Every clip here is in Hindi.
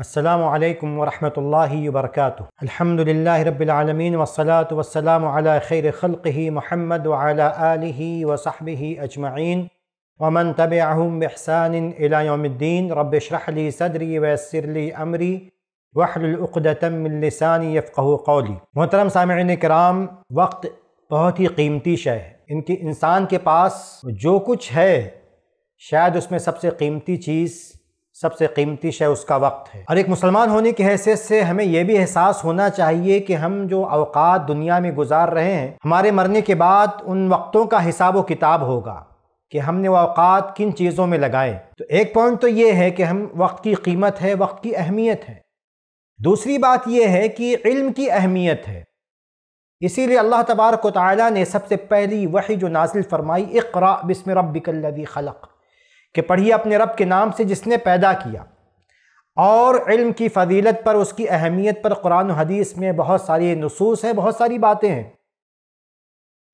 السلام عليكم ورحمة الله وبركاته الحمد لله رب العالمين والصلاة والسلام على خير خلقه محمد وعلى آله وصحبه أجمعين ومن تبعهم بإحسان إلى يوم الدين رب اشرح لي صدري ويسر لي أمري واحلل الأقدة من لساني يفقه قولي محترم سامعين الكرام وقت بہت ہی قیمتی شے ہے ان کی انسان کے پاس جو کچھ ہے شاید اس میں سب سے قیمتی چیز सबसे कीमती शय उसका वक्त है और एक मुसलमान होने की हैसियत से हमें यह भी एहसास होना चाहिए कि हम जो अवकात दुनिया में गुजार रहे हैं हमारे मरने के बाद उन वक्तों का हिसाब व किताब होगा कि हमने वो अवकात किन चीज़ों में लगाए तो एक पॉइंट तो ये है कि हम वक्त की कीमत है वक्त की अहमियत है दूसरी बात यह है कि इल्म की अहमियत है इसीलिए अल्लाह तबारक ताली ने सबसे पहली वही जो नाजिल फरमाई इकरा बिस्म रबिकल्लि खलक़ कि पढ़िए अपने रब के नाम से जिसने पैदा किया और इल्म की फजीलत पर उसकी अहमियत पर कुरान हदीस में बहुत सारी नसूस हैं बहुत सारी बातें हैं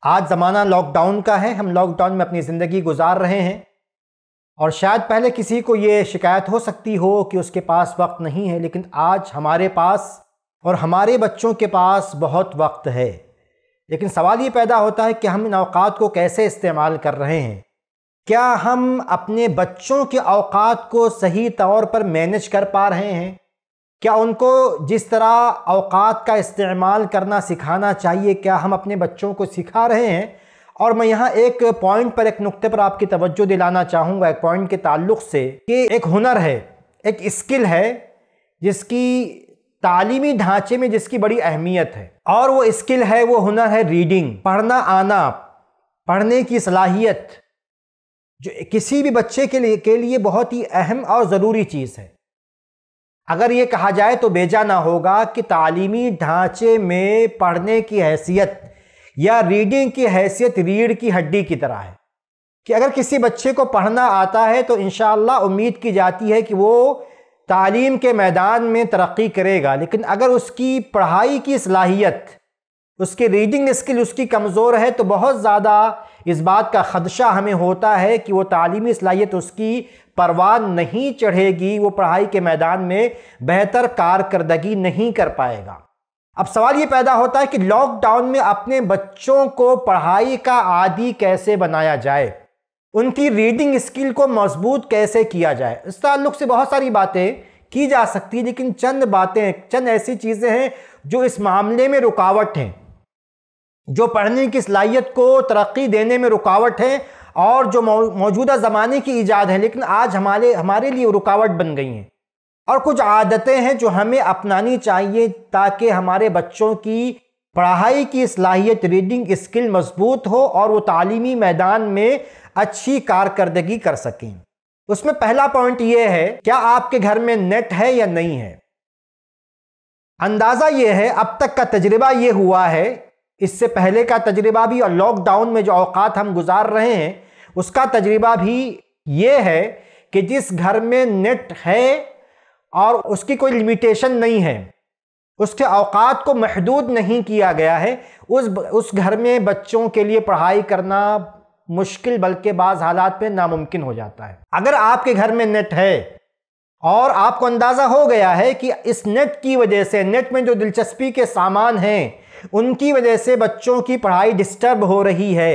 आज ज़माना लॉकडाउन का है हम लॉकडाउन में अपनी ज़िंदगी गुजार रहे हैं और शायद पहले किसी को ये शिकायत हो सकती हो कि उसके पास वक्त नहीं है लेकिन आज हमारे पास और हमारे बच्चों के पास बहुत वक्त है लेकिन सवाल ये पैदा होता है कि हम इन अवकात को कैसे इस्तेमाल कर रहे हैं क्या हम अपने बच्चों के अवकात को सही तौर पर मैनेज कर पा रहे हैं क्या उनको जिस तरह अवकात का इस्तेमाल करना सिखाना चाहिए क्या हम अपने बच्चों को सिखा रहे हैं और मैं यहाँ एक पॉइंट पर एक नुक्ते पर आपकी तवज्जो दिलाना चाहूँगा एक पॉइंट के ताल्लुक से कि एक हुनर है एक स्किल है जिसकी तालीमी ढांचे में जिसकी बड़ी अहमियत है और वो स्किल है वो हुनर है रीडिंग पढ़ना आना पढ़ने की सलाहियत जो किसी भी बच्चे के लिए के लिए बहुत ही अहम और ज़रूरी चीज़ है अगर ये कहा जाए तो बेजा ना होगा कि तालीमी ढांचे में पढ़ने की हैसियत या रीडिंग की हैसियत रीढ़ की हड्डी की तरह है कि अगर किसी बच्चे को पढ़ना आता है तो इन उम्मीद की जाती है कि वो तालीम के मैदान में तरक्की करेगा लेकिन अगर उसकी पढ़ाई की सलाहियत उसकी रीडिंग स्किल उसकी कमज़ोर है तो बहुत ज़्यादा इस बात का खदशा हमें होता है कि वो तालीमी सलाहियत उसकी परवाह नहीं चढ़ेगी वो पढ़ाई के मैदान में बेहतर कारकर्दगी नहीं कर पाएगा अब सवाल ये पैदा होता है कि लॉकडाउन में अपने बच्चों को पढ़ाई का आदि कैसे बनाया जाए उनकी रीडिंग स्किल को मजबूत कैसे किया जाए इस ताल्लुक से बहुत सारी बातें की जा सकती लेकिन चंद बातें चंद ऐसी चीज़ें हैं जो इस मामले में रुकावट हैं जो पढ़ने की सलाहियत को तरक्की देने में रुकावट है और जो मौजूदा ज़माने की ईजाद है लेकिन आज हमारे हमारे लिए रुकावट बन गई हैं और कुछ आदतें हैं जो हमें अपनानी चाहिए ताकि हमारे बच्चों की पढ़ाई की सलाहियत रीडिंग स्किल मजबूत हो और वो तालीमी मैदान में अच्छी कारकर्दगी कर सकें उसमें पहला पॉइंट ये है क्या आपके घर में नेट है या नहीं है अंदाज़ा ये है अब तक का तजर्बा ये हुआ है इससे पहले का तजर्बा भी और लॉकडाउन में जो अवकात हम गुजार रहे हैं उसका तजर्बा भी ये है कि जिस घर में नेट है और उसकी कोई लिमिटेशन नहीं है उसके अवकात को महदूद नहीं किया गया है उस उस घर में बच्चों के लिए पढ़ाई करना मुश्किल बल्कि बाज़ हालात पर नामुमकिन हो जाता है अगर आपके घर में नेट है और आपको अंदाज़ा हो गया है कि इस नेट की वजह से नेट में जो दिलचस्पी के सामान हैं उनकी वजह से बच्चों की पढ़ाई डिस्टर्ब हो रही है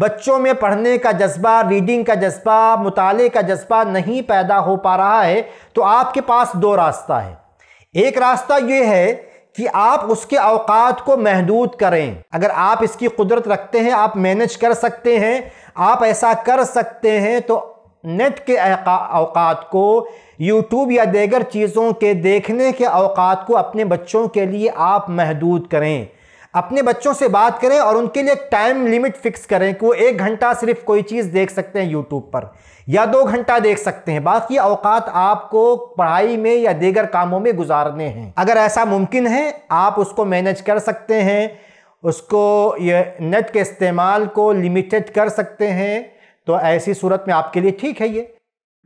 बच्चों में पढ़ने का जज्बा रीडिंग का जज्बा मुताले का जज्बा नहीं पैदा हो पा रहा है तो आपके पास दो रास्ता है एक रास्ता ये है कि आप उसके अवकात को महदूद करें अगर आप इसकी कुदरत रखते हैं आप मैनेज कर सकते हैं आप ऐसा कर सकते हैं तो नेट के अवकात को यूट्यूब या देगर चीज़ों के देखने के अवकात को अपने बच्चों के लिए आप महदूद करें अपने बच्चों से बात करें और उनके लिए टाइम लिमिट फिक्स करें कि वो एक घंटा सिर्फ कोई चीज़ देख सकते हैं यूट्यूब पर या दो घंटा देख सकते हैं बाकी अवकात आपको पढ़ाई में या दीगर कामों में गुजारने हैं अगर ऐसा मुमकिन है आप उसको मैनेज कर सकते हैं उसको ये नेट के इस्तेमाल को लिमिटेड कर सकते हैं तो ऐसी सूरत में आपके लिए ठीक है ये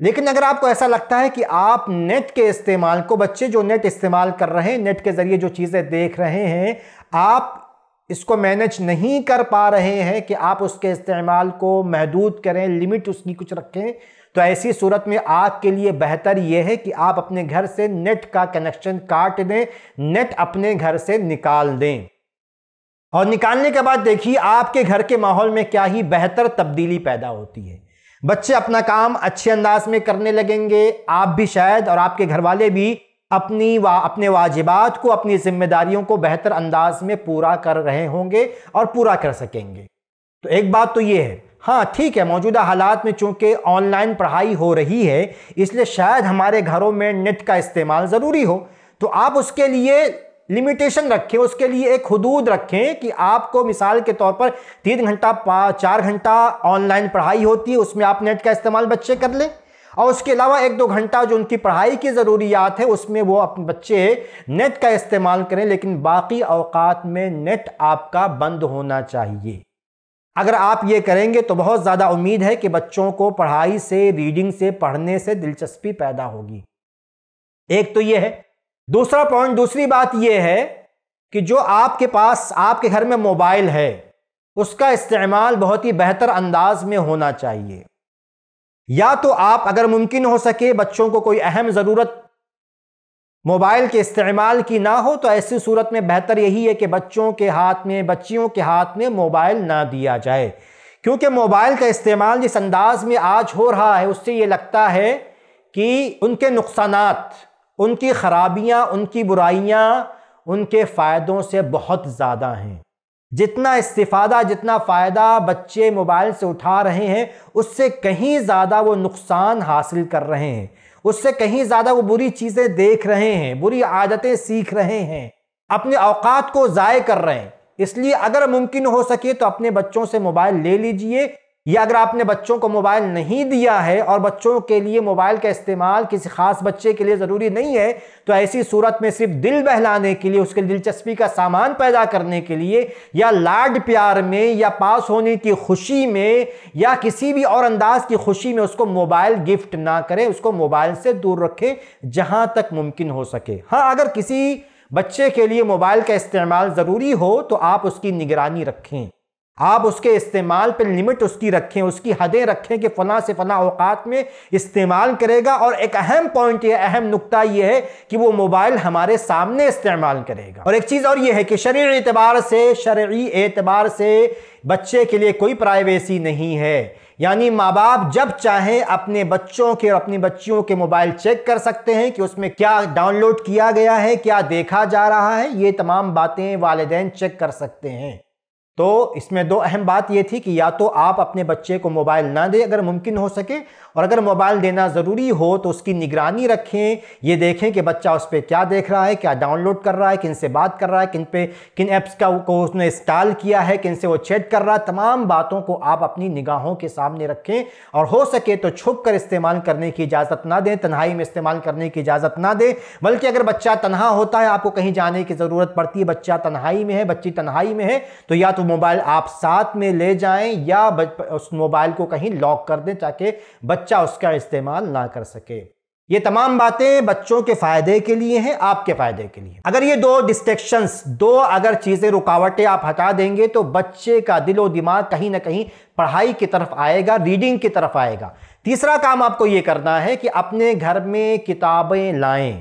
लेकिन अगर आपको ऐसा लगता है कि आप नेट के इस्तेमाल को बच्चे जो नेट इस्तेमाल कर रहे हैं नेट के ज़रिए जो चीज़ें देख रहे हैं आप इसको मैनेज नहीं कर पा रहे हैं कि आप उसके इस्तेमाल को महदूद करें लिमिट उसकी कुछ रखें तो ऐसी सूरत में आपके लिए बेहतर यह है कि आप अपने घर से नेट का कनेक्शन काट दें नेट अपने घर से निकाल दें और निकालने के बाद देखिए आपके घर के माहौल में क्या ही बेहतर तब्दीली पैदा होती है बच्चे अपना काम अच्छे अंदाज में करने लगेंगे आप भी शायद और आपके घर वाले भी अपनी वा अपने वाजिबात को अपनी जिम्मेदारियों को बेहतर अंदाज में पूरा कर रहे होंगे और पूरा कर सकेंगे तो एक बात तो ये है हाँ ठीक है मौजूदा हालात में चूंकि ऑनलाइन पढ़ाई हो रही है इसलिए शायद हमारे घरों में नेट का इस्तेमाल ज़रूरी हो तो आप उसके लिए लिमिटेशन रखें उसके लिए एक हदूद रखें कि आपको मिसाल के तौर पर तीन घंटा चार घंटा ऑनलाइन पढ़ाई होती है उसमें आप नेट का इस्तेमाल बच्चे कर लें और उसके अलावा एक दो घंटा जो उनकी पढ़ाई की ज़रूरियात है उसमें वो अपने बच्चे नेट का इस्तेमाल करें लेकिन बाकी अवकात में नेट आपका बंद होना चाहिए अगर आप ये करेंगे तो बहुत ज़्यादा उम्मीद है कि बच्चों को पढ़ाई से रीडिंग से पढ़ने से दिलचस्पी पैदा होगी एक तो ये है दूसरा पॉइंट दूसरी बात यह है कि जो आपके पास आपके घर में मोबाइल है उसका इस्तेमाल बहुत ही बेहतर अंदाज में होना चाहिए या तो आप अगर मुमकिन हो सके बच्चों को कोई अहम ज़रूरत मोबाइल के इस्तेमाल की ना हो तो ऐसी सूरत में बेहतर यही है कि बच्चों के हाथ में बच्चियों के हाथ में मोबाइल ना दिया जाए क्योंकि मोबाइल का इस्तेमाल जिस अंदाज में आज हो रहा है उससे ये लगता है कि उनके नुकसान उनकी ख़राबियाँ उनकी बुराइयाँ उनके फ़ायदों से बहुत ज़्यादा हैं जितना इस्तीफादा जितना फ़ायदा बच्चे मोबाइल से उठा रहे हैं उससे कहीं ज़्यादा वो नुकसान हासिल कर रहे हैं उससे कहीं ज़्यादा वो बुरी चीज़ें देख रहे हैं बुरी आदतें सीख रहे हैं अपने अवकात को ज़ाय कर रहे हैं इसलिए अगर मुमकिन हो सके तो अपने बच्चों से मोबाइल ले लीजिए या अगर आपने बच्चों को मोबाइल नहीं दिया है और बच्चों के लिए मोबाइल का इस्तेमाल किसी खास बच्चे के लिए ज़रूरी नहीं है तो ऐसी सूरत में सिर्फ दिल बहलाने के लिए उसके दिलचस्पी का सामान पैदा करने के लिए या लाड प्यार में या पास होने की खुशी में या किसी भी और अंदाज की खुशी में उसको मोबाइल गिफ्ट ना करें उसको मोबाइल से दूर रखें जहाँ तक मुमकिन हो सके हाँ अगर किसी बच्चे के लिए मोबाइल का इस्तेमाल ज़रूरी हो तो आप उसकी निगरानी रखें आप उसके इस्तेमाल पर लिमिट उसकी रखें उसकी हदें रखें कि फ़ला से फ़ला अवकात में इस्तेमाल करेगा और एक अहम पॉइंट यह अहम नुकता यह है कि वो मोबाइल हमारे सामने इस्तेमाल करेगा और एक चीज़ और यह है कि शरीर एतबार से शर्य एतबार से बच्चे के लिए कोई प्राइवेसी नहीं है यानी माँ बाप जब चाहें अपने बच्चों के और अपनी बच्चियों के मोबाइल चेक कर सकते हैं कि उसमें क्या डाउनलोड किया गया है क्या देखा जा रहा है ये तमाम बातें वालदेन चेक कर सकते हैं तो इसमें दो अहम बात यह थी कि या तो आप अपने बच्चे को मोबाइल ना दें अगर मुमकिन हो सके और अगर मोबाइल देना ज़रूरी हो तो उसकी निगरानी रखें ये देखें कि बच्चा उस पर क्या देख रहा है क्या डाउनलोड कर रहा है किन से बात कर रहा है किन पे किन ऐप्स का को उसने इंस्टॉल किया है किन से वो चैट कर रहा है तमाम बातों को आप अपनी निगाहों के सामने रखें और हो सके तो छुप कर इस्तेमाल करने की इजाज़त ना दें तन्हाई में इस्तेमाल करने की इजाज़त ना दें बल्कि अगर बच्चा तनहा होता है आपको कहीं जाने की ज़रूरत पड़ती है बच्चा तन्हाई में है बच्ची तन्हाई में है तो या तो मोबाइल आप साथ में ले जाएँ या उस मोबाइल को कहीं लॉक कर दें ताकि बच्चे बच्चा उसका इस्तेमाल ना कर सके ये तमाम बातें बच्चों के फायदे के लिए हैं आपके फायदे के लिए अगर ये दो डिस्ट्रेक्शन दो अगर चीज़ें रुकावटें आप हटा देंगे तो बच्चे का दिलो दिमाग कहीं ना कहीं पढ़ाई की तरफ आएगा रीडिंग की तरफ आएगा तीसरा काम आपको ये करना है कि अपने घर में किताबें लाएं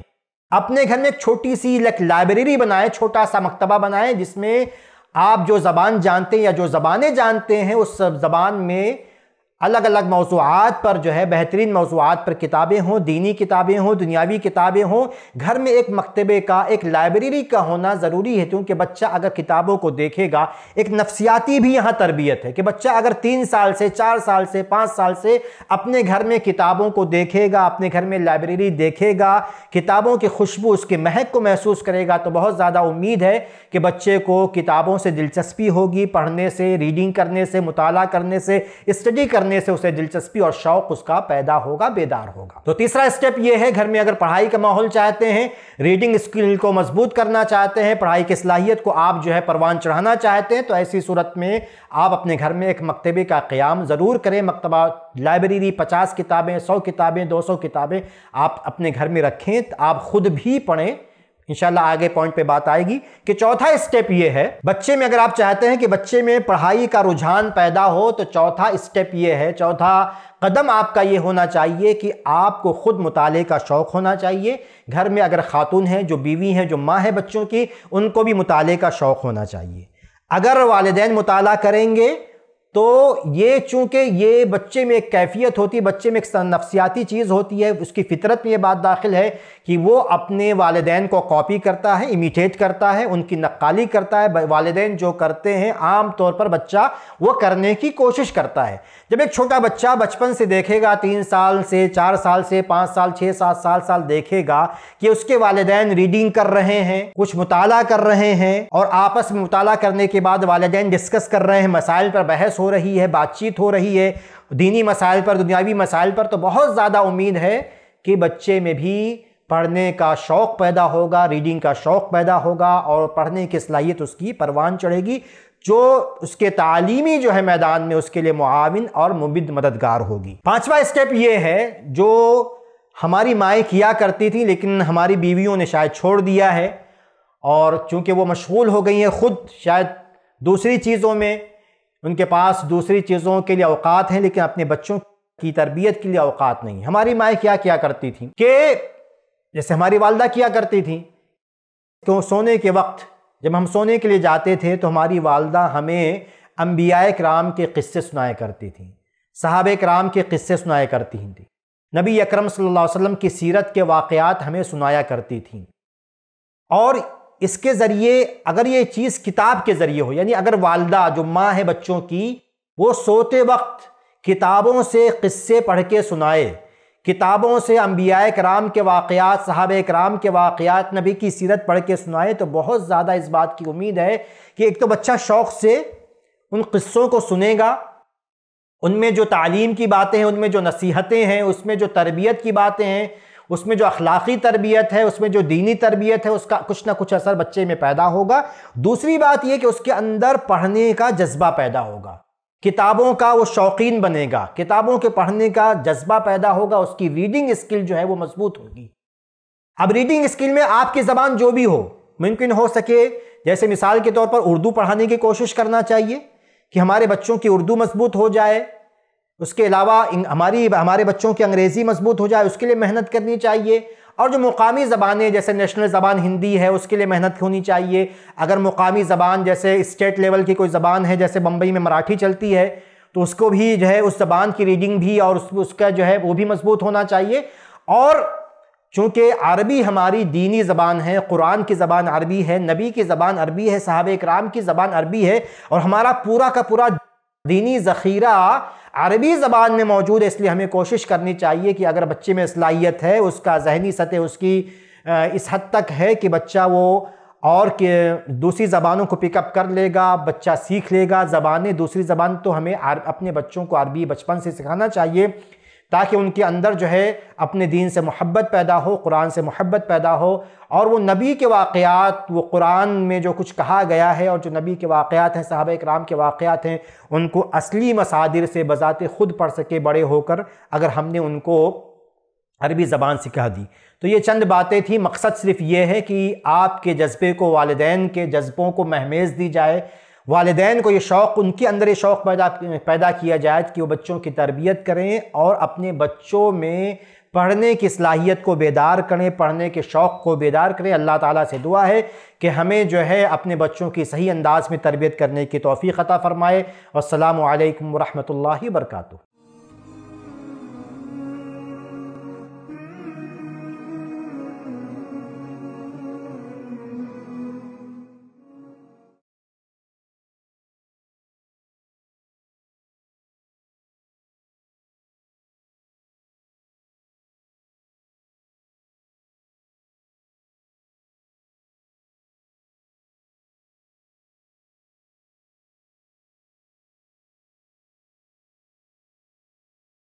अपने घर में छोटी सी लाइब्रेरी बनाएं छोटा सा मकतबा बनाएं जिसमें आप जो ज़बान जानते हैं या जो ज़बानें जानते हैं उस ज़बान में अलग अलग मौसूआत पर जो है बेहतरीन मौसूआत पर किताबें हों दीनी किताबें हों दुनियावी किताबें हों घर में एक मकतबे का एक लाइब्रेरी का होना ज़रूरी है क्योंकि बच्चा अगर किताबों को देखेगा एक नफ्सियाती भी यहाँ तरबियत है कि बच्चा अगर तीन साल से चार साल से पाँच साल से अपने घर में किताबों को देखेगा अपने घर में लाइब्रेरी देखेगा किताबों की खुशबू उसके महक को महसूस करेगा तो बहुत ज़्यादा उम्मीद है कि बच्चे को किताबों से दिलचस्पी होगी पढ़ने से रीडिंग करने से मुताला करने से स्टडी करने से उसे दिलचस्पी और शौक उसका पैदा होगा बेदार होगा तो तीसरा स्टेप यह है घर में अगर पढ़ाई का माहौल चाहते हैं रीडिंग स्किल को मजबूत करना चाहते हैं पढ़ाई की सलाहियत को आप जो है परवान चढ़ाना चाहते हैं तो ऐसी सूरत में आप अपने घर में एक मकतबे का क्याम ज़रूर करें मकतबा लाइब्रेरी पचास किताबें सौ किताबें दो सौ किताबें आप अपने घर में रखें आप खुद भी पढ़ें इंशाल्लाह आगे पॉइंट पे बात आएगी कि चौथा स्टेप ये है बच्चे में अगर आप चाहते हैं कि बच्चे में पढ़ाई का रुझान पैदा हो तो चौथा स्टेप ये है चौथा कदम आपका ये होना चाहिए कि आपको ख़ुद मुताले का शौक़ होना चाहिए घर में अगर ख़ातून है जो बीवी हैं जो माँ है बच्चों की उनको भी मुताले का शौक़ होना चाहिए अगर वालदे मुताला करेंगे तो ये चूंकि ये बच्चे में एक कैफियत होती है बच्चे में एक नफसियाती चीज़ होती है उसकी फितरत में ये बात दाखिल है कि वो अपने वालदेन को कॉपी करता है इमिटेट करता है उनकी नक्काली करता है वालदेन जो करते हैं आम तौर पर बच्चा वो करने की कोशिश करता है जब एक छोटा बच्चा बचपन से देखेगा तीन साल से चार साल से पाँच साल छः सात साल साल देखेगा कि उसके वालदेन रीडिंग कर रहे हैं कुछ मुताला कर रहे हैं और आपस में मुताला करने के बाद वालदेन डिस्कस कर रहे हैं मसाइल पर बहस हो रही है बातचीत हो रही है दीनी मसाइल पर दुनियावी मसाइल पर तो बहुत ज़्यादा उम्मीद है कि बच्चे में भी पढ़ने का शौक़ पैदा होगा रीडिंग का शौक़ पैदा होगा और पढ़ने की सलाहियत उसकी परवान चढ़ेगी जो उसके तालीमी जो है मैदान में उसके लिए मुआविन और मुबिद मददगार होगी पाँचवा स्टेप ये है जो हमारी माएँ किया करती थी लेकिन हमारी बीवियों ने शायद छोड़ दिया है और चूँकि वो मशगूल हो गई हैं ख़ुद शायद दूसरी चीज़ों में उनके पास दूसरी चीज़ों के लिए अवकात हैं लेकिन अपने बच्चों की तरबियत के लिए अवकात नहीं हमारी माएँ क्या किया करती थी कि जैसे हमारी वालदा किया करती थी तो सोने के वक्त जब हम सोने के लिए जाते थे तो हमारी वालदा हमें अम्बिया कराम के किस्से सुनाया करती थी साहब कराम के किस्से सुनाया करती थी नबी अक्रम सल्लल्लाहु वसम की सीरत के वाक़ात हमें सुनाया करती थी और इसके ज़रिए अगर ये चीज़ किताब के ज़रिए हो यानी अगर वालदा जो माँ है बच्चों की वो सोते वक्त किताबों से किस्से पढ़ के सुनाए किताबों से अम्बिया कराम के वाक़ात साहब कराम के वाक़ात नबी की सीरत पढ़ के सुनाए तो बहुत ज़्यादा इस बात की उम्मीद है कि एक तो बच्चा शौक़ से उन क़स्सों को सुनेगा उनमें जो तालीम की बातें हैं उनमें जो नसीहतें हैं उसमें जो तरबियत की बातें हैं उसमें जो अखलाकी तरबियत है उसमें जो दीनी तरबियत है उसका कुछ ना कुछ असर बच्चे में पैदा होगा दूसरी बात यह कि उसके अंदर पढ़ने का जज्बा पैदा होगा किताबों का वो शौकीन बनेगा किताबों के पढ़ने का जज्बा पैदा होगा उसकी रीडिंग स्किल जो है वो मजबूत होगी अब रीडिंग स्किल में आपकी ज़बान जो भी हो मुमकिन हो सके जैसे मिसाल के तौर पर उर्दू पढ़ाने की कोशिश करना चाहिए कि हमारे बच्चों की उर्दू मजबूत हो जाए उसके अलावा हमारी हमारे बच्चों की अंग्रेज़ी मजबूत हो जाए उसके लिए मेहनत करनी चाहिए और जो मुकामी ज़बानें जैसे नेशनल ज़बान हिंदी है उसके लिए मेहनत होनी चाहिए अगर मुकामी ज़बान जैसे स्टेट लेवल की कोई ज़बान है जैसे बम्बई में मराठी चलती है तो उसको भी जो है उस ज़बान की रीडिंग भी और उस, उसका जो है वो भी मजबूत होना चाहिए और चूँकि अरबी हमारी दीनी ज़बान है कुरान की ज़बान अरबी है नबी की ज़बान अरबी है साहब कराम की ज़बान अरबी है और हमारा पूरा का पूरा दीनी ज़ख़ीरा अरबी ज़बान में मौजूद है इसलिए हमें कोशिश करनी चाहिए कि अगर बच्चे में असलाहियत है उसका जहनी सतह उसकी इस हद तक है कि बच्चा वो और के दूसरी ज़बानों को पिकअप कर लेगा बच्चा सीख लेगा ज़बानें दूसरी ज़बान तो हमें अपने बच्चों को अरबी बचपन से सिखाना चाहिए ताकि उनके अंदर जो है अपने दीन से मोहब्बत पैदा हो कुरान से मोहब्बत पैदा हो और वो नबी के वाक़ात वो कुरान में जो कुछ कहा गया है और जो नबी के वाक़ात हैं साहब कराम के वाक़ात हैं उनको असली मसादिर से बज़ाते ख़ुद पढ़ सके बड़े होकर अगर हमने उनको अरबी ज़बान सिखा दी तो ये चंद बातें थी मकसद सिर्फ ये है कि आपके जज्बे को वालदेन के जज्बों को महमेज़ दी जाए वालदेन को ये शौक़ उनके अंदर ये शौक़ पैदा पैदा किया जाए कि वो बच्चों की तरबियत करें और अपने बच्चों में पढ़ने की सलाहियत को बेदार करें पढ़ने के शौक़ को बेदार करें अल्लाह ताला से दुआ है कि हमें जो है अपने बच्चों की सही अंदाज़ में तरबियत करने की तोफ़ी ख़ता फ़रमाए और अल्लाम वरहमल वर्का